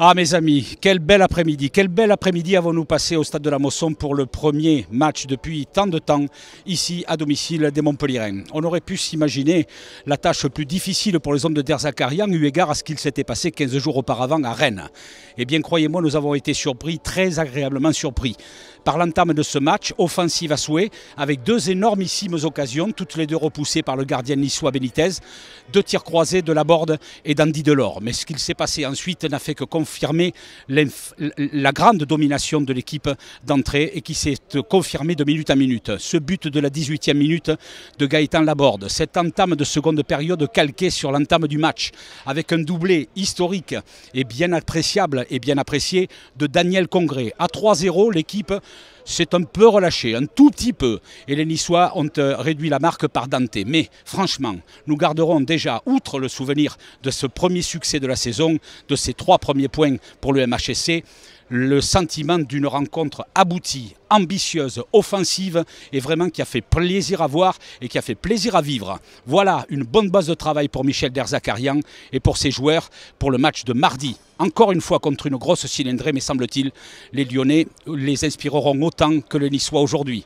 Ah mes amis, quel bel après-midi, quel bel après-midi avons-nous passé au stade de la Mosson pour le premier match depuis tant de temps ici à domicile des Montpellierens. On aurait pu s'imaginer la tâche plus difficile pour les hommes de Derzakarian eu égard à ce qu'il s'était passé 15 jours auparavant à Rennes. Eh bien, croyez-moi, nous avons été surpris, très agréablement surpris, par l'entame de ce match, offensive à souhait, avec deux énormissimes occasions, toutes les deux repoussées par le gardien niçois Benitez, deux tirs croisés de Laborde et d'Andy Delors. Mais ce qu'il s'est passé ensuite n'a fait que confirmer la grande domination de l'équipe d'entrée et qui s'est confirmée de minute en minute. Ce but de la 18e minute de Gaëtan Laborde, cette entame de seconde période calquée sur l'entame du match, avec un doublé historique et bien appréciable et bien apprécié de Daniel Congré. À 3-0, l'équipe s'est un peu relâchée, un tout petit peu, et les Niçois ont euh, réduit la marque par Dante. Mais franchement, nous garderons déjà, outre le souvenir de ce premier succès de la saison, de ces trois premiers points pour le MHSC, le sentiment d'une rencontre aboutie, ambitieuse, offensive et vraiment qui a fait plaisir à voir et qui a fait plaisir à vivre. Voilà une bonne base de travail pour Michel Derzakarian et pour ses joueurs pour le match de mardi. Encore une fois contre une grosse cylindrée, mais semble-t-il, les Lyonnais les inspireront autant que le Niçois aujourd'hui.